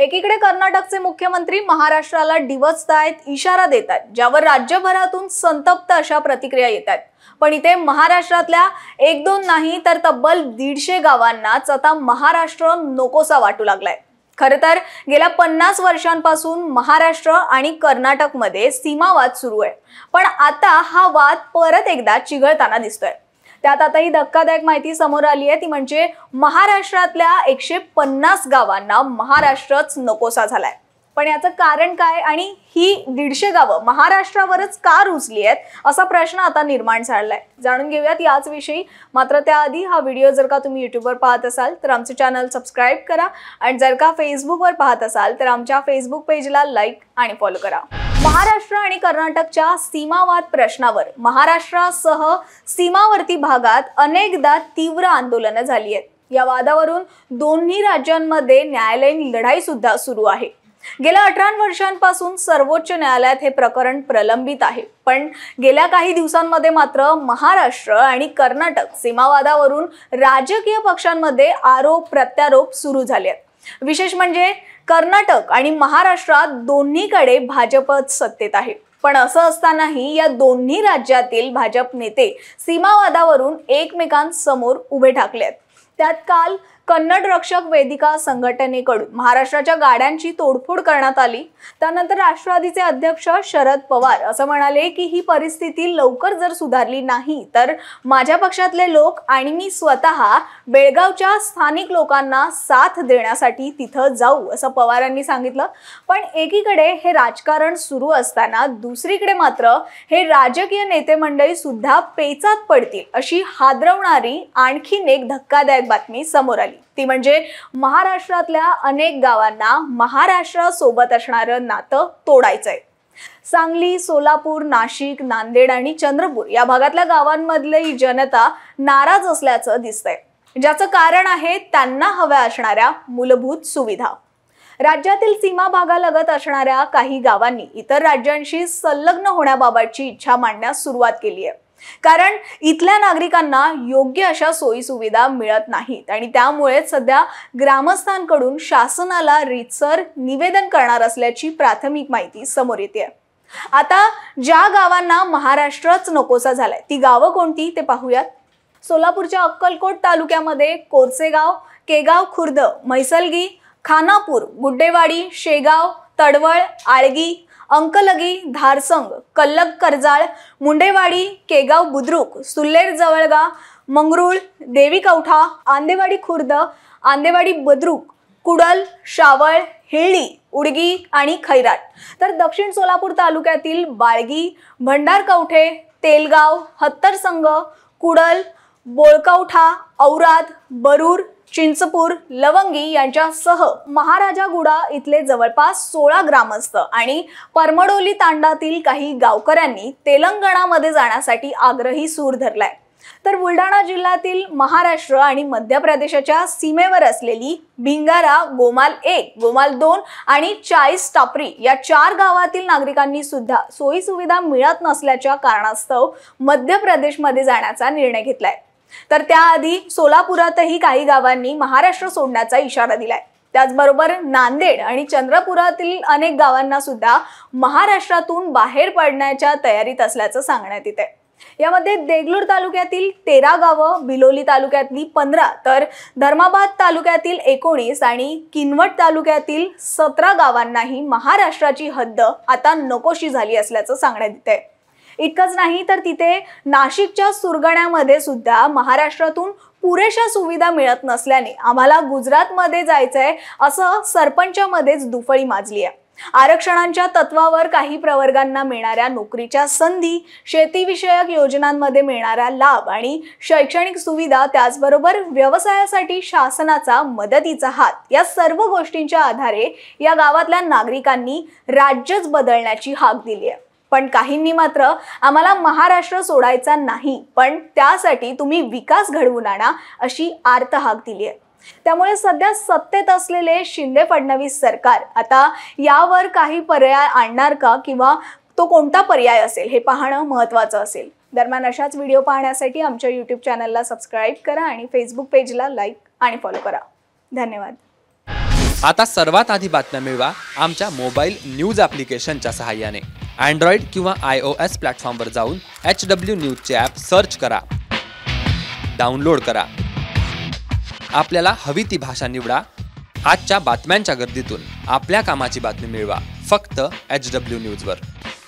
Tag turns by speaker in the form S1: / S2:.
S1: एकीकडे कर्नाटकचे मुख्यमंत्री महाराष्ट्राला आहेत इशारा देत आहेत ज्यावर राज्यभरातून संतप्त अशा प्रतिक्रिया येत आहेत पण इथे महाराष्ट्रातल्या एक दोन नाही तर तब्बल दीडशे गावांनाच आता महाराष्ट्र नकोसा वाटू लागलाय खरं तर गेल्या पन्नास वर्षांपासून महाराष्ट्र आणि कर्नाटकमध्ये सीमावाद सुरू आहे पण आता हा वाद परत एकदा चिघळताना दिसतोय त्यात आता ही धक्कादायक माहिती समोर आली आहे ती म्हणजे महाराष्ट्रातल्या एकशे पन्नास गावांना महाराष्ट्रच नकोसा झालाय पण याचं कारण काय आणि ही दीडशे गावं महाराष्ट्रावरच का रुजली आहेत असा प्रश्न आता निर्माण झालाय जाणून घेऊयात याच विषयी मात्र त्याआधी हा व्हिडिओ जर का तुम्ही युट्यूबवर पाहत असाल तर आमचं चॅनल सबस्क्राईब करा आणि जर का फेसबुकवर पाहत असाल तर आमच्या फेसबुक पेजला लाईक आणि फॉलो करा महाराष्ट्र आणि कर्नाटकच्या सीमावाद प्रश्नावर महाराष्ट्रासह सीमावर्ती भागात अनेकदा तीव्र आंदोलनं झाली आहेत या वादावरून दोन्ही राज्यांमध्ये न्यायालयीन लढाई सुद्धा सुरू आहे गेल्या अठरा वर्षांपासून सर्वोच्च न्यायालयात हे प्रकरण प्रलंबित आहे पण गेल्या काही दिवसांमध्ये मात्र महाराष्ट्र आणि कर्नाटक सीमावादावरून राजकीय पक्षांमध्ये आरोप प्रत्यारोप सुरू झाले आहेत विशेष म्हणजे कर्नाटक आणि महाराष्ट्रात दोन्हीकडे भाजपच सत्तेत आहे पण असं असतानाही या दोन्ही राज्यातील भाजप नेते सीमावादावरून एकमेकांसमोर उभे ठाकले आहेत त्यात काल कन्नड रक्षक वेदिका संघटनेकडून महाराष्ट्राच्या गाड्यांची तोडफोड करण्यात आली त्यानंतर राष्ट्रवादीचे अध्यक्ष शरद पवार असं म्हणाले की ही परिस्थिती लवकर जर सुधारली नाही तर माझ्या पक्षातले लोक आणि मी स्वतः बेळगावच्या स्थानिक लोकांना साथ देण्यासाठी तिथं जाऊ असं पवारांनी सांगितलं पण एकीकडे हे राजकारण सुरू असताना दुसरीकडे मात्र हे राजकीय नेते मंडळी सुद्धा पेचात पडतील अशी हादरवणारी आणखीन एक धक्कादायक बातमी समोर आली ती म्हणजे महाराष्ट्रातल्या अनेक गावांना महाराष्ट्रासोबत असणारं नातं तोडायचं आहे सांगली सोलापूर नाशिक नांदेड आणि चंद्रपूर या भागातल्या गावांमधली जनता नाराज असल्याचं दिसतंय ज्याचं कारण आहे त्यांना हव्या असणाऱ्या मूलभूत सुविधा राज्यातील सीमा भागालगत असणाऱ्या काही गावांनी इतर राज्यांशी संलग्न होण्याबाबतची इच्छा मांडण्यास सुरुवात केली आहे कारण इथल्या नागरिकांना योग्य अशा सोयी सुविधा मिळत नाहीत आणि त्यामुळे सध्या ग्रामस्थांकडून शासनाला रितसर निवेदन करणार असल्याची प्राथमिक माहिती समोर येते आता ज्या गावांना महाराष्ट्रच नकोसा झालाय ती गावं कोणती ते पाहूयात सोलापूरच्या अक्कलकोट तालुक्यामध्ये कोरसेगाव केगाव खुर्द म्हैसलगी खानापूर गुड्डेवाडी शेगाव तडवळ आळगी अंकलगी धारसंग कल्लग कर्जाळ मुंडेवाडी केगाव बुद्रुक सुल्लेर जवळगा मंगरुळ देवी कवठा आंदेवाडी खुर्द आंदेवाडी बद्रुक कुडल शावळ हिळी उडगी आणि खैराट तर दक्षिण सोलापूर तालुक्यातील बाळगी भंडार कवठे तेलगाव हत्तरसंग कुडल बोळकवठा औराद बरूर चिंचपूर लवंगी यांच्यासह महाराजागुडा इथले जवळपास सोळा ग्रामस्थ आणि परमडोली तांडातील काही गावकऱ्यांनी तेलंगणामध्ये जाण्यासाठी आग्रही सूर धरलाय तर बुलढाणा जिल्ह्यातील महाराष्ट्र आणि मध्य प्रदेशाच्या सीमेवर असलेली भिंगारा गोमाल एक गोमाल दोन आणि चाळीस टापरी या चार गावातील नागरिकांनी सुद्धा सोयीसुविधा मिळत नसल्याच्या कारणास्तव मध्य प्रदेशमध्ये जाण्याचा निर्णय घेतलाय तर त्याआधी सोलापुरातही काही गावांनी महाराष्ट्र सोडण्याचा इशारा दिलाय त्याचबरोबर नांदेड आणि चंद्रपुरातील अनेक गावांना सुद्धा महाराष्ट्रातून बाहेर पडण्याच्या तयारीत असल्याचं सांगण्यात येत आहे यामध्ये देगलूर तालुक्यातील तेरा गावं बिलोली तालुक्यातली पंधरा तर धर्माबाद तालुक्यातील एकोणीस आणि किनवट तालुक्यातील सतरा गावांनाही महाराष्ट्राची हद्द आता नकोशी झाली असल्याचं सांगण्यात येत आहे इतकंच नाही तर तिथे नाशिकच्या सुरगण्यामध्ये सुद्धा महाराष्ट्रातून पुरेशा सुविधा मिळत नसल्याने आम्हाला गुजरातमध्ये जायचंय असं सरपंचामध्येच दुफळी माजली आहे आरक्षणांच्या तत्वावर काही प्रवर्गांना मिळणाऱ्या नोकरीच्या संधी शेतीविषयक योजनांमध्ये मिळणारा लाभ आणि शैक्षणिक सुविधा त्याचबरोबर व्यवसायासाठी शासनाचा मदतीचा हात या सर्व गोष्टींच्या आधारे या गावातल्या नागरिकांनी राज्यच बदलण्याची हाक दिली आहे पण काहींनी मात्र आम्हाला महाराष्ट्र सोडायचा नाही पण त्यासाठी तुम्ही विकास घडवून आणा अशी आर्त हाक दिली आहे त्यामुळे सध्या सत्तेत असलेले शिंदे फडणवीस सरकार आता यावर काही पर्याय आणणार का किंवा तो कोणता पर्याय असेल हे पाहणं महत्त्वाचं असेल दरम्यान अशाच व्हिडिओ पाहण्यासाठी आमच्या यूट्यूब चॅनलला सबस्क्राईब करा आणि फेसबुक पेजला लाईक आणि फॉलो करा धन्यवाद आता सर्वात आधी बातम्या मिळवा आमच्या मोबाईल न्यूज ॲप्लिकेशनच्या सहाय्याने अँड्रॉइड किंवा आय ओ एस प्लॅटफॉर्मवर जाऊन एच डब्ल्यू न्यूजचे ॲप सर्च करा डाउनलोड करा आपल्याला हवी ती भाषा निवडा आजच्या बातम्यांच्या गर्दीतून आपल्या कामाची बातमी मिळवा फक्त एच डब्ल्यू न्यूजवर